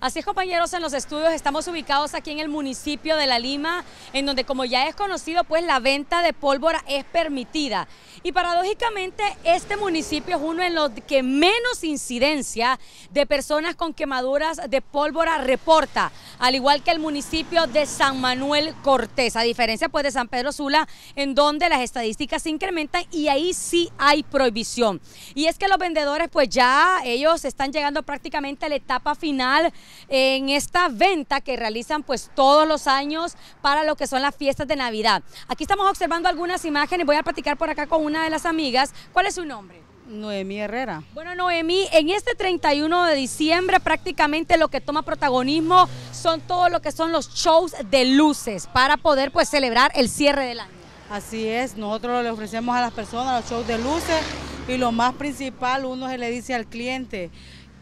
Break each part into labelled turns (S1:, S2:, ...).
S1: Así es, compañeros, en los estudios estamos ubicados aquí en el municipio de La Lima, en donde, como ya es conocido, pues la venta de pólvora es permitida. Y paradójicamente, este municipio es uno en los que menos incidencia de personas con quemaduras de pólvora reporta, al igual que el municipio de San Manuel Cortés, a diferencia pues de San Pedro Sula, en donde las estadísticas se incrementan y ahí sí hay prohibición. Y es que los vendedores pues ya ellos están llegando prácticamente a la etapa final en esta venta que realizan pues todos los años para lo que son las fiestas de Navidad. Aquí estamos observando algunas imágenes, voy a platicar por acá con una de las amigas. ¿Cuál es su nombre? Noemí Herrera. Bueno, Noemí, en este 31 de diciembre prácticamente lo que toma protagonismo son todo lo que son los shows de luces para poder pues celebrar el cierre del año.
S2: Así es, nosotros le ofrecemos a las personas los shows de luces y lo más principal uno se le dice al cliente,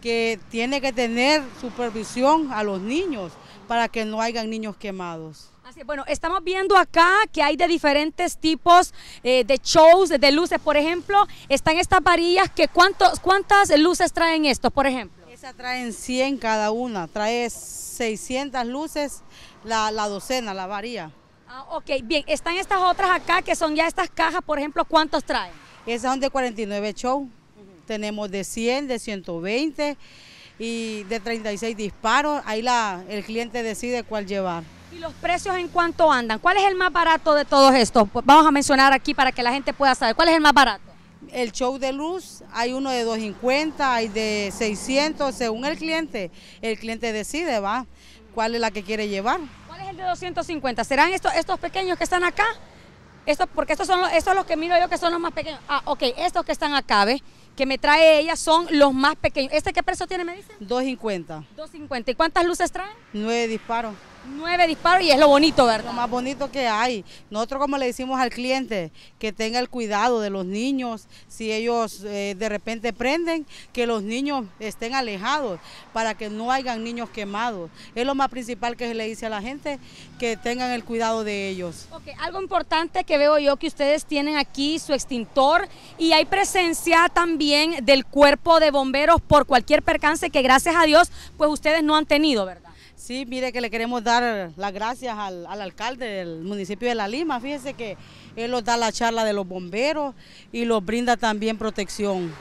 S2: que tiene que tener supervisión a los niños para que no hayan niños quemados.
S1: bueno, estamos viendo acá que hay de diferentes tipos eh, de shows, de luces. Por ejemplo, están estas varillas que cuántos, ¿cuántas luces traen estos, por ejemplo?
S2: Esas traen 100 cada una, trae 600 luces la, la docena, la varilla. Ah, ok, bien, están estas otras acá que son ya estas cajas, por ejemplo, ¿cuántos traen? Esas son de 49 shows tenemos de 100, de 120 y de 36 disparos. Ahí la, el cliente decide cuál llevar.
S1: ¿Y los precios en cuánto andan? ¿Cuál es el más barato de todos estos? Pues vamos a mencionar aquí para que la gente pueda saber. ¿Cuál es el más barato?
S2: El show de luz, hay uno de 250, hay de 600, según el cliente. El cliente decide, va,
S1: cuál es la que quiere llevar. ¿Cuál es el de 250? ¿Serán estos, estos pequeños que están acá? Esto, porque estos son, estos son los que miro yo que son los más pequeños. Ah, ok, estos que están acá, ¿ves? que me trae ella son los más pequeños. ¿Este qué precio tiene, me dice? 2.50. 2.50. ¿Y cuántas luces trae? Nueve disparos. Nueve disparos y es lo bonito, ¿verdad? Lo más
S2: bonito que hay. Nosotros como le decimos al cliente, que tenga el cuidado de los niños, si ellos eh, de repente prenden, que los niños estén alejados para que no hayan niños quemados. Es lo más principal que se le dice a la gente, que tengan el cuidado de ellos. Ok,
S1: algo importante que veo yo que ustedes tienen aquí su extintor y hay presencia también del cuerpo de bomberos por cualquier percance que gracias a Dios pues ustedes no han tenido, ¿verdad? Sí, mire que le queremos dar
S2: las gracias al, alcalde del municipio de La Lima. Fíjese que él nos da la charla de los bomberos y los brinda también protección.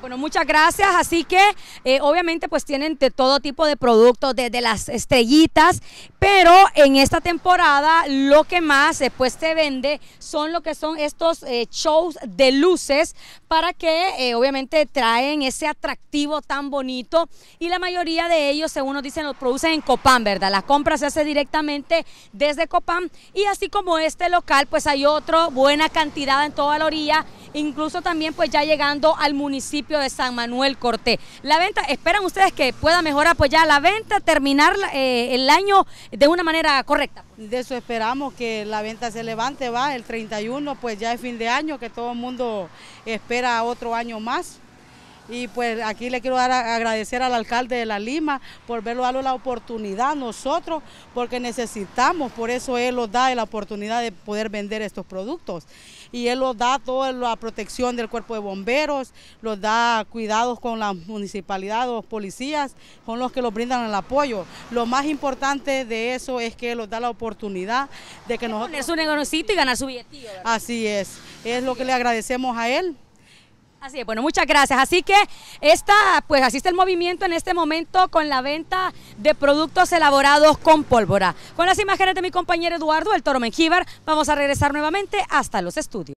S1: Bueno, muchas gracias. Así que eh, obviamente pues tienen de todo tipo de productos, desde las estrellitas, pero en esta temporada lo que más después eh, pues, se vende son lo que son estos eh, shows de luces para que obviamente traen ese atractivo tan bonito y la mayoría de ellos, según nos dicen, los producen en Copán, ¿verdad? La compra se hace directamente desde Copán y así como este local pues hay otro, buena cantidad en toda la orilla incluso también pues ya llegando al municipio de San Manuel Cortés. La venta, esperan ustedes que pueda mejorar pues ya la venta, terminar eh, el año de una manera correcta.
S2: De eso esperamos que la venta se levante, va, el 31 pues ya es fin de año, que todo el mundo espera otro año más. Y pues aquí le quiero dar agradecer al alcalde de La Lima por verlo darle la oportunidad nosotros, porque necesitamos, por eso él nos da la oportunidad de poder vender estos productos. Y él nos da toda la protección del cuerpo de bomberos, los da cuidados con la municipalidad, los policías, son los que los brindan el apoyo. Lo más importante de eso es que él nos da la oportunidad de
S1: que nosotros... Poner su negocito y ganar su billetillo. Así es, es lo que le agradecemos a él. Así es, bueno, muchas gracias. Así que esta, pues así está el movimiento en este momento con la venta de productos elaborados con pólvora. Con las imágenes de mi compañero Eduardo, el Toro Menjívar, vamos a regresar nuevamente hasta los estudios.